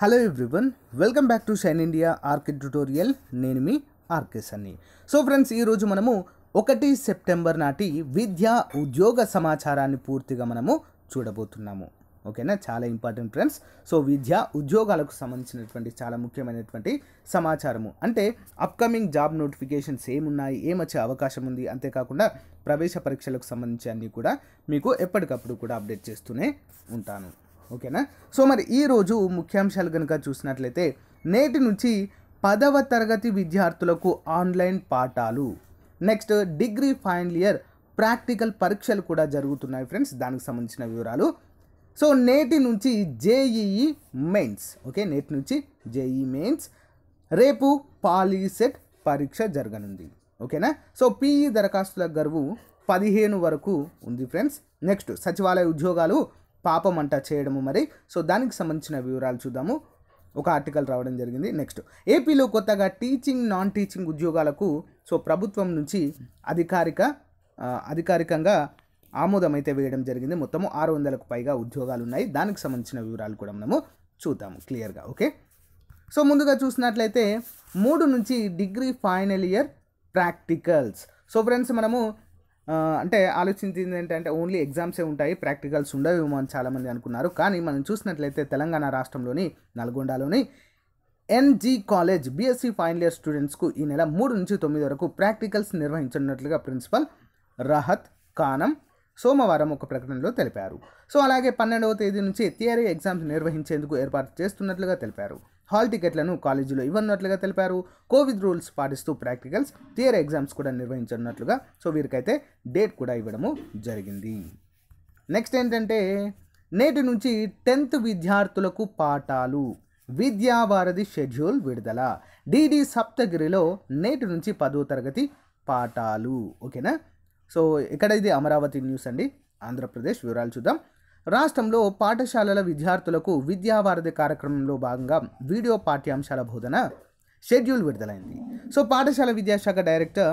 hello everyone welcome back to Shine India RK tutorial నేను మీ RK Sunny so friends ఈరోజు మనము ఒకటి సెప్టెంబర్ నాటి విద్యా ఉద్యోగ సమాచారాన్ని పూర్తిగా మనము చూడబోతున్నాము ఓకేనా చాలా ఇంపార్టెంట్ ఫ్రెండ్స్ సో విద్య ఉద్యోగాలకు సంబంధించినటువంటి చాలా ముఖ్యమైనటువంటి సమాచారము అంటే అప్కమింగ్ జాబ్ నోటిఫికేషన్స్ ఏమున్నాయి ఏమొచ్చే అవకాశం ఉంది అంతేకాకుండా ప్రవేశ పరీక్షలకు సంబంధించి అన్నీ కూడా మీకు ఎప్పటికప్పుడు కూడా అప్డేట్ చేస్తూనే ఉంటాను ఓకేనా సో మరి ఈరోజు ముఖ్యాంశాలు కనుక చూసినట్లయితే నేటి నుంచి పదవ తరగతి విద్యార్థులకు ఆన్లైన్ పాఠాలు next degree final year practical పరీక్షలు కూడా జరుగుతున్నాయి ఫ్రెండ్స్ దానికి సంబంధించిన వివరాలు సో నేటి నుంచి జేఈఈ మెయిన్స్ ఓకే నేటి నుంచి జేఈ మెయిన్స్ రేపు పాలీసెట్ పరీక్ష జరగనుంది ఓకేనా సో పీఈ దరఖాస్తుల గరువు పదిహేను వరకు ఉంది ఫ్రెండ్స్ నెక్స్ట్ సచివాలయ ఉద్యోగాలు పాపం అంట చేయడము మరి సో దానికి సంబంధించిన వివరాలు చూద్దాము ఒక ఆర్టికల్ రావడం జరిగింది నెక్స్ట్ ఏపీలో కొత్తగా టీచింగ్ నాన్ టీచింగ్ ఉద్యోగాలకు సో ప్రభుత్వం నుంచి అధికారిక అధికారికంగా ఆమోదం అయితే వేయడం జరిగింది మొత్తము ఆరు వందలకు పైగా ఉద్యోగాలు ఉన్నాయి దానికి సంబంధించిన వివరాలు కూడా మనము చూద్దాము క్లియర్గా ఓకే సో ముందుగా చూసినట్లయితే మూడు నుంచి degree final year practicals so friends మనము అంటే ఆలోచించింది ఏంటంటే ఓన్లీ ఎగ్జామ్సే ఉంటాయి ప్రాక్టికల్స్ ఉండవేమో అని చాలామంది అనుకున్నారు కానీ మనం చూసినట్లయితే తెలంగాణ రాష్ట్రంలోని నల్గొండలోని NG college BSc final year స్టూడెంట్స్కు ఈ నెల మూడు నుంచి తొమ్మిది వరకు ప్రాక్టికల్స్ నిర్వహించనున్నట్లుగా ప్రిన్సిపల్ రహత్ ఖానం సోమవారం ఒక ప్రకటనలో తెలిపారు సో అలాగే పన్నెండవ తేదీ నుంచి థియరీ ఎగ్జామ్స్ నిర్వహించేందుకు ఏర్పాటు చేస్తున్నట్లుగా తెలిపారు హాల్ టికెట్లను కాలేజీలో ఇవ్వనున్నట్లుగా తెలిపారు కోవిడ్ రూల్స్ పాటిస్తూ ప్రాక్టికల్స్ థియర్ ఎగ్జామ్స్ కూడా నిర్వహించనున్నట్లుగా సో వీరికైతే డేట్ కూడా ఇవ్వడము జరిగింది నెక్స్ట్ ఏంటంటే నేటి నుంచి టెన్త్ విద్యార్థులకు పాఠాలు విద్యావారధి షెడ్యూల్ విడుదల డిడి సప్తగిరిలో నేటి నుంచి పదో తరగతి పాఠాలు ఓకేనా సో ఇక్కడ ఇది అమరావతి న్యూస్ అండి ఆంధ్రప్రదేశ్ వివరాలు చూద్దాం రాష్ట్రంలో పాఠశాలల విద్యార్థులకు విద్యావారధి కార్యక్రమంలో భాగంగా వీడియో పాఠ్యాంశాల బోధన షెడ్యూల్ విడుదలైంది సో పాఠశాల విద్యాశాఖ డైరెక్టర్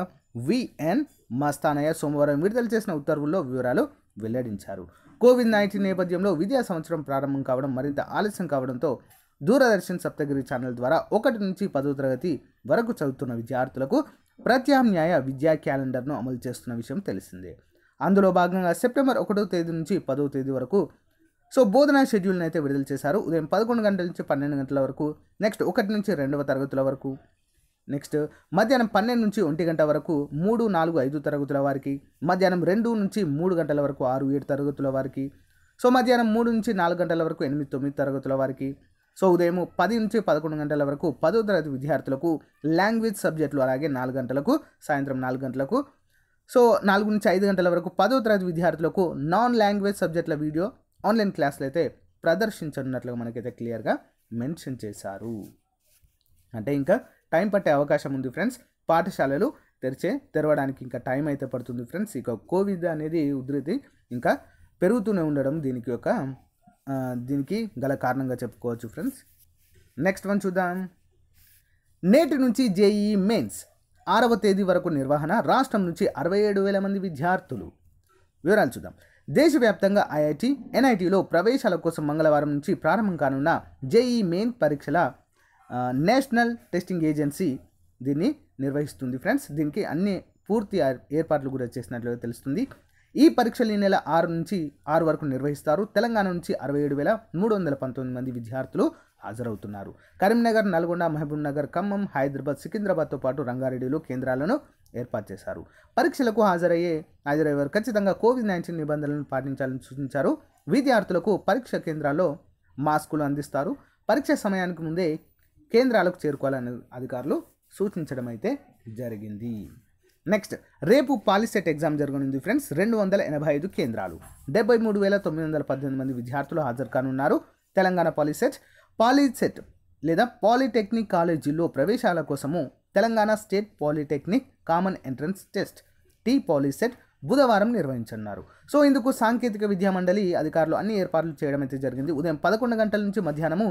విఎన్ మస్తానయ్య సోమవారం విడుదల చేసిన ఉత్తర్వుల్లో వివరాలు వెల్లడించారు కోవిడ్ నైన్టీన్ నేపథ్యంలో విద్యా సంవత్సరం ప్రారంభం కావడం మరింత ఆలస్యం కావడంతో దూరదర్శన్ సప్తగిరి ఛానల్ ద్వారా ఒకటి నుంచి పదో తరగతి వరకు చదువుతున్న విద్యార్థులకు ప్రత్యామ్నాయ విద్యా క్యాలెండర్ను అమలు చేస్తున్న విషయం తెలిసిందే అందులో భాగంగా సెప్టెంబర్ ఒకటో తేదీ నుంచి పదో తేదీ వరకు సో బోధన షెడ్యూల్ని అయితే విడుదల చేశారు ఉదయం పదకొండు గంటల నుంచి పన్నెండు గంటల వరకు నెక్స్ట్ ఒకటి నుంచి రెండవ తరగతుల వరకు నెక్స్ట్ మధ్యాహ్నం పన్నెండు నుంచి ఒంటి గంట వరకు మూడు నాలుగు ఐదు తరగతుల వారికి మధ్యాహ్నం రెండు నుంచి మూడు గంటల వరకు ఆరు ఏడు తరగతుల వారికి సో మధ్యాహ్నం మూడు నుంచి నాలుగు గంటల వరకు ఎనిమిది తొమ్మిది తరగతుల వారికి సో ఉదయం పది నుంచి పదకొండు గంటల వరకు పదో తరగతి విద్యార్థులకు లాంగ్వేజ్ సబ్జెక్టులు అలాగే నాలుగు గంటలకు సాయంత్రం నాలుగు గంటలకు సో నాలుగు నుంచి ఐదు గంటల వరకు పదో తరగతి విద్యార్థులకు నాన్ లాంగ్వేజ్ సబ్జెక్టుల వీడియో ఆన్లైన్ క్లాసులు అయితే ప్రదర్శించనున్నట్లుగా మనకైతే క్లియర్గా మెన్షన్ చేశారు అంటే ఇంకా టైం పట్టే అవకాశం ఉంది ఫ్రెండ్స్ పాఠశాలలు తెరిచే తెరవడానికి ఇంకా టైం అయితే పడుతుంది ఫ్రెండ్స్ ఇక కోవిడ్ అనేది ఉధృతి ఇంకా పెరుగుతూనే ఉండడం దీనికి ఒక దీనికి గల కారణంగా చెప్పుకోవచ్చు ఫ్రెండ్స్ నెక్స్ట్ వన్ చూద్దాం నేటి నుంచి జేఈ మెయిన్స్ ఆరవ తేదీ వరకు నిర్వహణ రాష్ట్రం నుంచి అరవై ఏడు వేల మంది విద్యార్థులు వివరాలు చూద్దాం దేశవ్యాప్తంగా ఐఐటి ఎన్ఐటిలో ప్రవేశాల కోసం మంగళవారం నుంచి ప్రారంభం కానున్న జేఈ మెయిన్ పరీక్షల నేషనల్ టెస్టింగ్ ఏజెన్సీ దీన్ని నిర్వహిస్తుంది ఫ్రెండ్స్ దీనికి అన్ని పూర్తి ఏర్పాట్లు కూడా చేసినట్లుగా తెలుస్తుంది ఈ పరీక్షలు ఈ నెల ఆరు నుంచి ఆరు వరకు నిర్వహిస్తారు తెలంగాణ నుంచి అరవై ఏడు వేల మూడు వందల పంతొమ్మిది మంది విద్యార్థులు హాజరవుతున్నారు కరీంనగర్ నల్గొండ నగర్ ఖమ్మం హైదరాబాద్ సికింద్రాబాద్తో పాటు రంగారెడ్డిలో కేంద్రాలను ఏర్పాటు చేశారు పరీక్షలకు హాజరయ్యే వారు ఖచ్చితంగా కోవిడ్ నైన్టీన్ నిబంధనలను పాటించాలని సూచించారు విద్యార్థులకు పరీక్ష కేంద్రాల్లో మాస్కులు అందిస్తారు పరీక్ష సమయానికి ముందే కేంద్రాలకు చేరుకోవాలని అధికారులు సూచించడం అయితే జరిగింది నెక్స్ట్ రేపు పాలిసెట్ ఎగ్జామ్ జరగనుంది ఫ్రెండ్స్ రెండు వందల ఎనభై ఐదు కేంద్రాలు డెబ్బై మూడు వేల తొమ్మిది వందల పద్దెనిమిది మంది విద్యార్థులు హాజరు కానున్నారు తెలంగాణ పాలిసెట్ పాలీసెట్ లేదా పాలిటెక్నిక్ కాలేజీలో ప్రవేశాల కోసము Telangana State Polytechnic Common Entrance Test T POLYCET బుధవారం నిర్వహించనున్నారు సో ఇందుకు సాంకేతిక విద్యా మండలి అధికారులు అన్ని ఏర్పాట్లు చేయడం అయితే జరిగింది ఉదయం పదకొండు గంటల నుంచి మధ్యాహ్నము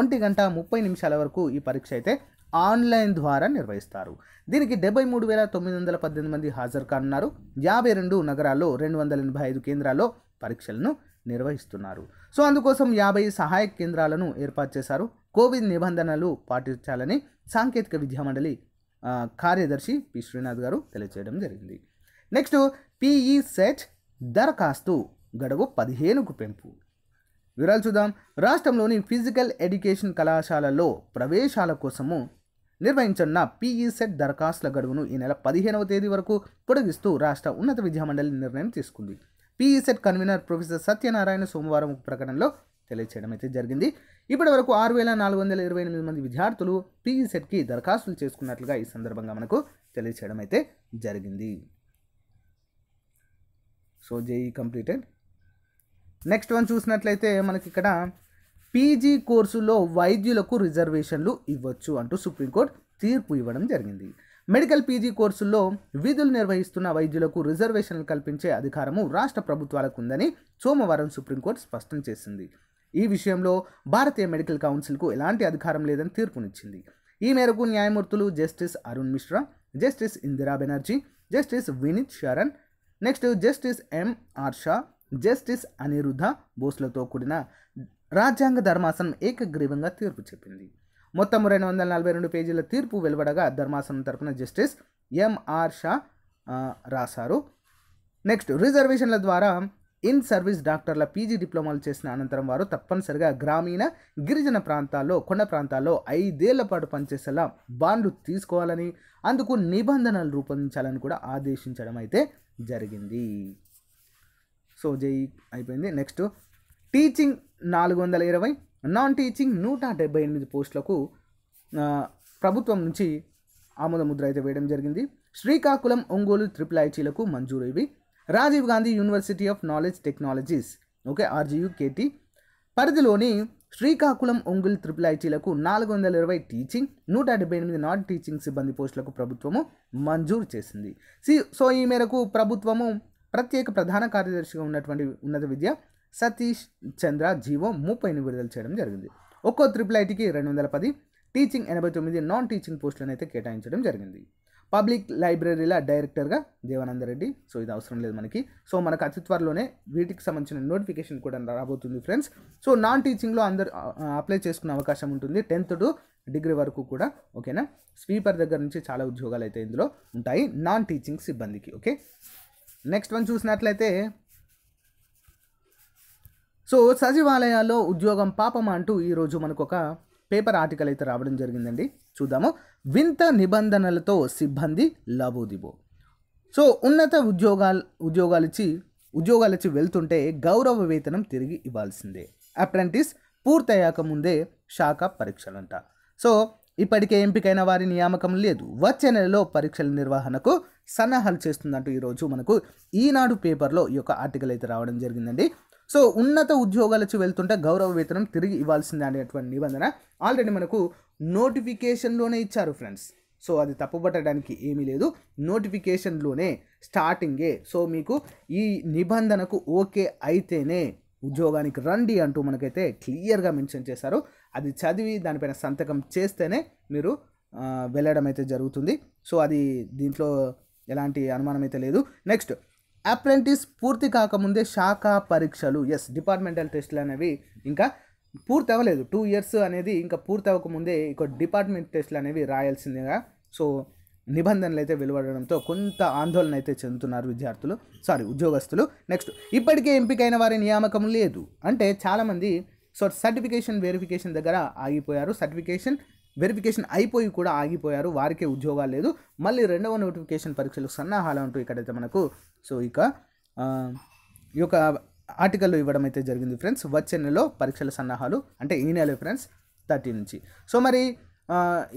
ఒంటి గంట ముప్పై నిమిషాల వరకు ఈ పరీక్ష అయితే ఆన్లైన్ ద్వారా నిర్వహిస్తారు దీనికి డెబ్బై మూడు వేల తొమ్మిది వందల పద్దెనిమిది మంది హాజరు కానున్నారు యాభై రెండు నగరాల్లో రెండు వందల ఎనభై ఐదు కేంద్రాల్లో పరీక్షలను నిర్వహిస్తున్నారు సో అందుకోసం యాభై సహాయ కేంద్రాలను ఏర్పాటు చేశారు కోవిడ్ నిబంధనలు పాటించాలని సాంకేతిక విద్యా మండలి కార్యదర్శి పి శ్రీనాథ్ గారు తెలియచేయడం జరిగింది నెక్స్ట్ పిఈ సెట్ దరఖాస్తు గడువు పదిహేనుకు పెంపు వివరాలు చూద్దాం రాష్ట్రంలోని ఫిజికల్ ఎడ్యుకేషన్ కళాశాలలో ప్రవేశాల కోసము నిర్వహించనున్న పిఈ సెట్ దరఖాస్తుల గడువును ఈ నెల పదిహేనవ తేదీ వరకు పొడిగిస్తూ రాష్ట్ర ఉన్నత విద్యామండలి నిర్ణయం తీసుకుంది పీఈసెట్ కన్వీనర్ ప్రొఫెసర్ సత్యనారాయణ సోమవారం ఒక ప్రకటనలో తెలియచేయడం అయితే జరిగింది ఇప్పటి వరకు ఆరు వేల నాలుగు వందల ఇరవై ఎనిమిది మంది విద్యార్థులు పీఈసెట్కి దరఖాస్తులు చేసుకున్నట్లుగా ఈ సందర్భంగా మనకు తెలియచేయడం అయితే జరిగింది so JEE completed next one చూసినట్లయితే మనకి ఇక్కడ పీజీ కోర్సులో వైద్యులకు రిజర్వేషన్లు ఇవ్వచ్చు అంటూ సుప్రీంకోర్టు తీర్పు ఇవ్వడం జరిగింది మెడికల్ పీజీ కోర్సుల్లో విధులు నిర్వహిస్తున్న వైద్యులకు రిజర్వేషన్లు కల్పించే అధికారము రాష్ట్ర ప్రభుత్వాలకు ఉందని సోమవారం సుప్రీంకోర్టు స్పష్టం చేసింది ఈ విషయంలో భారతీయ మెడికల్ కౌన్సిల్కు ఎలాంటి అధికారం లేదని తీర్పునిచ్చింది ఈ మేరకు న్యాయమూర్తులు Justice Arun Mishra Justice Indira Banerjee Justice Vineet Saran next Justice M R Shah Justice Aniruddha బోస్లతో కూడిన రాజ్యాంగ ధర్మాసనం ఏకగ్రీవంగా తీర్పు చెప్పింది మొత్తం రెండు వందల నలభై రెండు పేజీల తీర్పు వెలువడగా ధర్మాసనం తరపున జస్టిస్ ఎంఆర్ షా రాశారు నెక్స్ట్ రిజర్వేషన్ల ద్వారా ఇన్ సర్వీస్ డాక్టర్ల పీజీ డిప్లొమాలు చేసిన అనంతరం వారు తప్పనిసరిగా గ్రామీణ గిరిజన ప్రాంతాల్లో కొండ ప్రాంతాల్లో ఐదేళ్ల పాటు పనిచేసేలా బాండ్లు తీసుకోవాలని అందుకు నిబంధనలు రూపొందించాలని కూడా ఆదేశించడం అయితే జరిగింది సో జై అయిపోయింది నెక్స్ట్ టీచింగ్ నాలుగు వందల ఇరవై నాన్ టీచింగ్ నూట డెబ్బై ఎనిమిది పోస్టులకు ప్రభుత్వం నుంచి ఆమోద ముద్ర అయితే వేయడం జరిగింది శ్రీకాకుళం ఒంగోలు త్రిపుల్ ఐటీలకు మంజూరు ఇవి Rajiv Gandhi University of Knowledge Technologies okay RGU KT పరిధిలోని శ్రీకాకుళం ఒంగుల్ త్రిపుల్ ఐటీలకు నాలుగు వందల ఇరవై టీచింగ్ నూట డెబ్బై ఎనిమిది నాన్ టీచింగ్ సిబ్బంది పోస్టులకు ప్రభుత్వము మంజూరు చేసింది సి సో ఈ మేరకు ప్రభుత్వము ప్రత్యేక ప్రధాన కార్యదర్శిగా ఉన్నటువంటి ఉన్నత విద్య సతీష్ చంద్ర జీవో ముప్పైని విడుదల చేయడం జరిగింది ఒక్కో త్రిపుల్ ఐటీకి రెండు వందల పది టీచింగ్ ఎనభై తొమ్మిది నాన్ టీచింగ్ పోస్టులను అయితే కేటాయించడం జరిగింది పబ్లిక్ లైబ్రరీల డైరెక్టర్గా దేవానందరెడ్డి సో ఇది అవసరం లేదు మనకి సో మనకు అతి త్వరలోనే వీటికి సంబంధించిన నోటిఫికేషన్ కూడా రాబోతుంది ఫ్రెండ్స్ సో నాన్ టీచింగ్లో అందరు అప్లై చేసుకునే అవకాశం ఉంటుంది టెన్త్ టు డిగ్రీ వరకు కూడా ఓకేనా స్వీపర్ దగ్గర నుంచి చాలా ఉద్యోగాలు అయితే ఇందులో ఉంటాయి నాన్ టీచింగ్ సిబ్బందికి ఓకే నెక్స్ట్ వన్ చూసినట్లయితే సో సచివాలయాల్లో ఉద్యోగం పాపం అంటూ ఈరోజు మనకు ఒక పేపర్ ఆర్టికల్ అయితే రావడం జరిగిందండి చూద్దాము వింత నిబంధనలతో సిబ్బంది లబోదిబో సో ఉన్నత ఉద్యోగాలు ఉద్యోగాలు ఇచ్చి ఉద్యోగాలు ఇచ్చి వెళ్తుంటే గౌరవ వేతనం తిరిగి ఇవ్వాల్సిందే అప్రెంటిస్ పూర్తయ్యాక ముందే శాఖ పరీక్షలంట సో ఇప్పటికే ఎంపికైన వారి నియామకం లేదు వచ్చే నెలలో పరీక్షల నిర్వహణకు సన్నాహాలు చేస్తుందంటూ ఈరోజు మనకు ఈనాడు పేపర్లో ఈ యొక్క ఆర్టికల్ అయితే రావడం జరిగిందండి సో ఉన్నత ఉద్యోగాలకి వెళ్తుంటే గౌరవ వేతనం తిరిగి ఇవ్వాల్సిందే అనేటువంటి నిబంధన ఆల్రెడీ మనకు నోటిఫికేషన్లోనే ఇచ్చారు ఫ్రెండ్స్ సో అది తప్పుపట్టడానికి ఏమీ లేదు నోటిఫికేషన్లోనే స్టార్టింగే సో మీకు ఈ నిబంధనకు ఓకే అయితేనే ఉద్యోగానికి రండి అంటూ మనకైతే క్లియర్గా మెన్షన్ చేశారు అది చదివి దానిపైన సంతకం చేస్తేనే మీరు వెళ్ళడం అయితే జరుగుతుంది సో అది దీంట్లో ఎలాంటి అనుమానం అయితే లేదు నెక్స్ట్ అప్రెంటిస్ పూర్తి కాకముందే శాఖ పరీక్షలు ఎస్ డిపార్ట్మెంటల్ టెస్టులు అనేవి ఇంకా పూర్తి అవ్వలేదు టూ ఇయర్స్ అనేది ఇంకా పూర్తి అవ్వకముందే ఇక డిపార్ట్మెంట్ టెస్టులు అనేవి రాయాల్సిందిగా సో నిబంధనలు అయితే వెలువడడంతో కొంత ఆందోళన అయితే చెందుతున్నారు విద్యార్థులు సారీ ఉద్యోగస్తులు నెక్స్ట్ ఇప్పటికే ఎంపికైన వారి నియామకం లేదు అంటే చాలామంది సో సర్టిఫికేషన్ వెరిఫికేషన్ దగ్గర ఆగిపోయారు సర్టిఫికేషన్ వెరిఫికేషన్ అయిపోయి కూడా ఆగిపోయారు వారికే ఉద్యోగాలు లేదు మళ్ళీ రెండవ నోటిఫికేషన్ పరీక్షలు సన్నాహాలు అంటూ ఇక్కడైతే మనకు సో ఇక ఈ యొక్క ఆర్టికల్లో ఇవ్వడం అయితే జరిగింది ఫ్రెండ్స్ వచ్చే నెలలో పరీక్షల సన్నాహాలు అంటే ఈ నెల ఫ్రెండ్స్ థర్టీ నుంచి సో మరి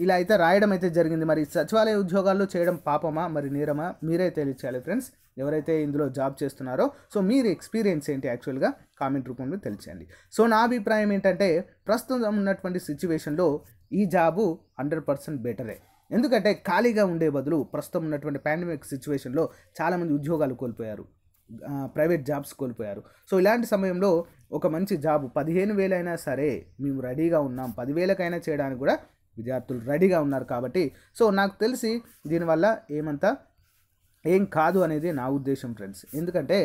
ఇలా అయితే రాయడం అయితే జరిగింది మరి సచివాలయ ఉద్యోగాల్లో చేయడం పాపమా మరి నేరమా మీరే తెలియచేయాలి ఫ్రెండ్స్ ఎవరైతే ఇందులో జాబ్ చేస్తున్నారో సో మీరు ఎక్స్పీరియన్స్ ఏంటి యాక్చువల్గా కామెంట్ రూపంలో తెలియచేయండి సో నా అభిప్రాయం ఏంటంటే ప్రస్తుతం ఉన్నటువంటి సిచ్యువేషన్లో ఈ జాబు హండ్రెడ్ పర్సెంట్ బెటరే ఎందుకంటే ఖాళీగా ఉండే బదులు ప్రస్తుతం ఉన్నటువంటి పాండమిక్ సిచ్యువేషన్లో చాలామంది ఉద్యోగాలు కోల్పోయారు ప్రైవేట్ జాబ్స్ కోల్పోయారు సో ఇలాంటి సమయంలో ఒక మంచి జాబ్ పదిహేను వేలైనా సరే మేము రెడీగా ఉన్నాం పదివేలకైనా చేయడానికి కూడా విద్యార్థులు రెడీగా ఉన్నారు కాబట్టి సో నాకు తెలిసి దీనివల్ల ఏమంతా ఏం కాదు అనేది నా ఉద్దేశం ఫ్రెండ్స్ ఎందుకంటే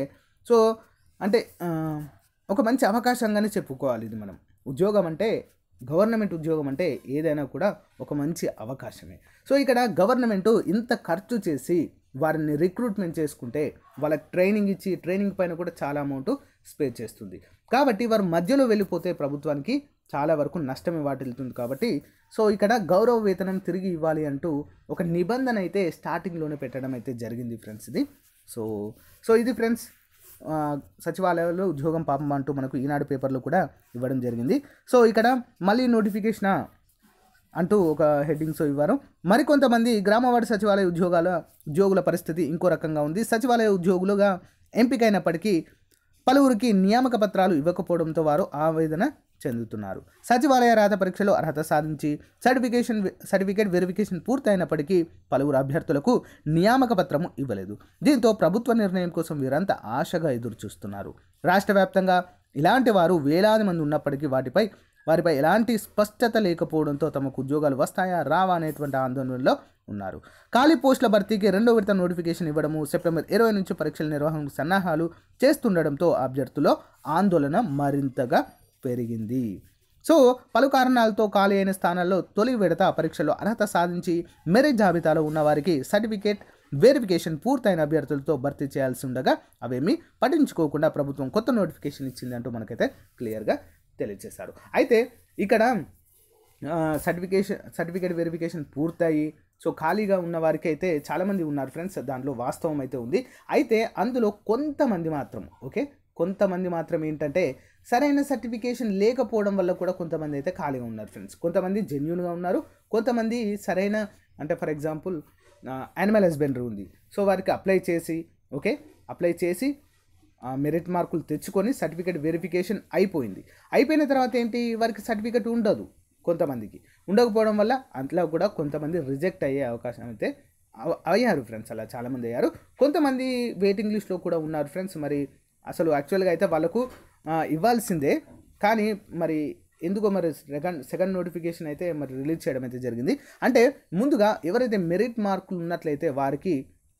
సో అంటే ఒక మంచి అవకాశంగానే చెప్పుకోవాలి ఇది మనం ఉద్యోగం అంటే గవర్నమెంట్ ఉద్యోగం అంటే ఏదైనా కూడా ఒక మంచి అవకాశమే సో ఇక్కడ గవర్నమెంట్ ఇంత ఖర్చు చేసి వారిని రిక్రూట్మెంట్ చేసుకుంటే వాళ్ళకి ట్రైనింగ్ ఇచ్చి ట్రైనింగ్ పైన కూడా చాలా అమౌంట్ స్పే చేస్తుంది కాబట్టి వారు మధ్యలో వెళ్ళిపోతే ప్రభుత్వానికి చాలా వరకు నష్టమే వాటిల్తుంది కాబట్టి సో ఇక్కడ గౌరవ వేతనం తిరిగి ఇవ్వాలి అంటూ ఒక నిబంధన అయితే స్టార్టింగ్లోనే పెట్టడం అయితే జరిగింది ఫ్రెండ్స్ ఇది సో సో ఇది ఫ్రెండ్స్ సచివాలయాల్లో ఉద్యోగం పాపం అంటూ మనకు ఈనాడు పేపర్లో కూడా ఇవ్వడం జరిగింది సో ఇక్కడ మళ్ళీ నోటిఫికేషన్ అంటూ ఒక హెడ్డింగ్స్ ఇవ్వరు మరికొంతమంది గ్రామవాడ సచివాలయ ఉద్యోగాల ఉద్యోగుల పరిస్థితి ఇంకో రకంగా ఉంది సచివాలయ ఉద్యోగులుగా ఎంపికైనప్పటికీ పలువురికి నియామక పత్రాలు ఇవ్వకపోవడంతో వారు ఆవేదన చెందుతున్నారు సచివాలయ రాత పరీక్షలో అర్హత సాధించి సర్టిఫికేషన్ సర్టిఫికేట్ వెరిఫికేషన్ పూర్తయినప్పటికీ పలువురు అభ్యర్థులకు నియామక పత్రము ఇవ్వలేదు దీంతో ప్రభుత్వ నిర్ణయం కోసం వీరంతా ఆశగా ఎదురుచూస్తున్నారు రాష్ట్ర వ్యాప్తంగా ఇలాంటి వారు వేలాది మంది ఉన్నప్పటికీ వాటిపై వారిపై ఎలాంటి స్పష్టత లేకపోవడంతో తమకు ఉద్యోగాలు వస్తాయా రావా అనేటువంటి ఆందోళనలో ఉన్నారు ఖాళీ పోస్టుల భర్తీకి రెండో విడత నోటిఫికేషన్ ఇవ్వడము సెప్టెంబర్ ఇరవై నుంచి పరీక్షల నిర్వహణకు సన్నాహాలు చేస్తుండడంతో అభ్యర్థుల్లో ఆందోళన మరింతగా పెరిగింది సో పలు కారణాలతో ఖాళీ అయిన స్థానాల్లో తొలి విడత పరీక్షలో అర్హత సాధించి మెరిట్ జాబితాలో ఉన్నవారికి సర్టిఫికేట్ వెరిఫికేషన్ పూర్తయిన అభ్యర్థులతో భర్తీ చేయాల్సి ఉండగా అవేమీ పట్టించుకోకుండా ప్రభుత్వం కొత్త నోటిఫికేషన్ ఇచ్చిందంటూ మనకైతే క్లియర్గా తెలియజేశారు అయితే ఇక్కడ సర్టిఫికేషన్ సర్టిఫికేట్ వెరిఫికేషన్ పూర్తయి సో ఖాళీగా ఉన్న వారికి అయితే చాలామంది ఉన్నారు ఫ్రెండ్స్ దాంట్లో వాస్తవం అయితే ఉంది అయితే అందులో కొంతమంది మాత్రం ఓకే కొంతమంది మాత్రం ఏంటంటే సరైన సర్టిఫికేషన్ లేకపోవడం వల్ల కూడా కొంతమంది అయితే ఖాళీగా ఉన్నారు ఫ్రెండ్స్ కొంతమంది జెన్యున్గా ఉన్నారు కొంతమంది సరైన అంటే ఫర్ ఎగ్జాంపుల్ యానిమల్ హస్బెండరీ ఉంది సో వారికి అప్లై చేసి ఓకే అప్లై చేసి మెరిట్ మార్కులు తెచ్చుకొని సర్టిఫికేట్ వెరిఫికేషన్ అయిపోయింది అయిపోయిన తర్వాత ఏంటి వారికి సర్టిఫికేట్ ఉండదు కొంతమందికి ఉండకపోవడం వల్ల అంతలో కూడా కొంతమంది రిజెక్ట్ అయ్యే అవకాశం అయితే అయ్యారు ఫ్రెండ్స్ అలా చాలామంది అయ్యారు కొంతమంది వెయిటింగ్ లిస్ట్లో కూడా ఉన్నారు ఫ్రెండ్స్ మరి అసలు యాక్చువల్గా అయితే వాళ్ళకు ఇవ్వాల్సిందే కానీ మరి ఎందుకో మరి సెకండ్ సెకండ్ నోటిఫికేషన్ అయితే మరి రిలీజ్ చేయడం అయితే జరిగింది అంటే ముందుగా ఎవరైతే మెరిట్ మార్కులు ఉన్నట్లయితే వారికి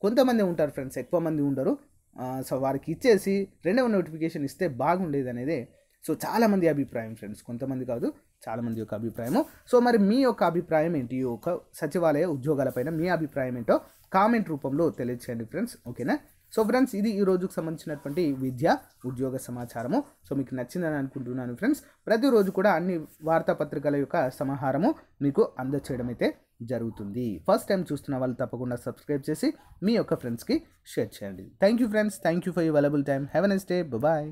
కొంతమంది ఉంటారు ఫ్రెండ్స్ ఎక్కువ మంది ఉండరు సో వారికి ఇచ్చేసి రెండవ నోటిఫికేషన్ ఇస్తే బాగుండేది అనేది సో చాలామంది అభిప్రాయం ఫ్రెండ్స్ కొంతమంది కాదు చాలామంది యొక్క అభిప్రాయము సో మరి మీ యొక్క అభిప్రాయం ఏంటి ఈ యొక్క సచివాలయ ఉద్యోగాలపైన మీ అభిప్రాయం ఏంటో కామెంట్ రూపంలో తెలియచేయండి ఫ్రెండ్స్ ఓకేనా సో ఫ్రెండ్స్ ఇది ఈ రోజుకు సంబంధించినటువంటి విద్య ఉద్యోగ సమాచారము సో మీకు నచ్చిందని అనుకుంటున్నాను ఫ్రెండ్స్ ప్రతిరోజు కూడా అన్ని వార్తాపత్రికల యొక్క సమాహారము మీకు అందచేయడం అయితే జరుగుతుంది ఫస్ట్ టైం చూస్తున్న వాళ్ళు తప్పకుండా సబ్స్క్రైబ్ చేసి మీ యొక్క ఫ్రెండ్స్కి షేర్ చేయండి thank you friends thank you for you available time have ఎస్ డే బాయ్